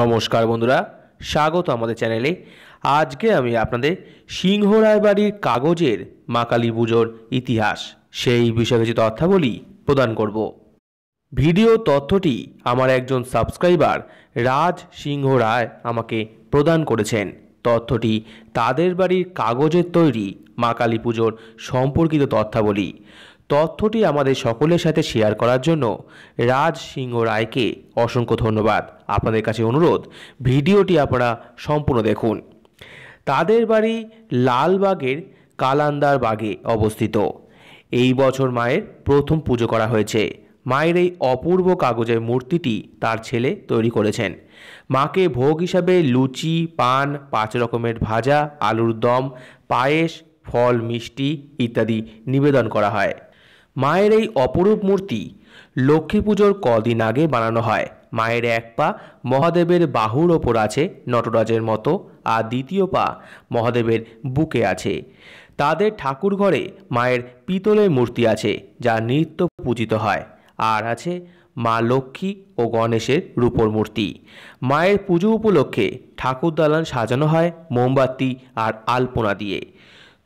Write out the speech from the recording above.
নমস্কার বন্ধুরা স্বাগত আমাদের চ্যানেলে আজকে আমি আপনাদের সিংহ রায়বাড়ির কাগজের মা কালী পুজোর ইতিহাস সেই বিষয়ে কিছু তথ্যাবলী প্রদান করব ভিডিও তথ্যটি আমার একজন সাবস্ক্রাইবার রাজ সিংহ রায় আমাকে প্রদান করেছেন তথ্যটি তাদের বাড়ির কাগজের তৈরি মা কালী পুজোর সম্পর্কিত তথ্যাবলী তথ্যটি আমাদের সকলের সাথে শেয়ার করার জন্য রাজ সিংহ রায়কে অসংখ্য ধন্যবাদ আপনাদের কাছে অনুরোধ ভিডিওটি আপনারা সম্পূর্ণ দেখুন তাদের বাড়ি লালবাগের কালান্দার বাগে অবস্থিত এই বছর মায়ের প্রথম পুজো করা হয়েছে মায়ের এই অপূর্ব কাগজের মূর্তিটি তার ছেলে তৈরি করেছেন মাকে ভোগ হিসাবে লুচি পান পাঁচ রকমের ভাজা আলুর দম পায়েস ফল মিষ্টি ইত্যাদি নিবেদন করা হয় মায়ের এই অপরূপ মূর্তি লক্ষ্মী পুজোর কদিন আগে বানানো হয় মায়ের এক পা মহাদেবের বাহুর ওপর আছে নটরাজের মতো আর দ্বিতীয় পা মহাদেবের বুকে আছে তাদের ঠাকুর ঘরে মায়ের পিতলের মূর্তি আছে যা নিত্য পূজিত হয় আর আছে মা লক্ষ্মী ও গণেশের রূপোর মূর্তি মায়ের পুজো উপলক্ষে ঠাকুর দালান সাজানো হয় মোমবাতি আর আলপনা দিয়ে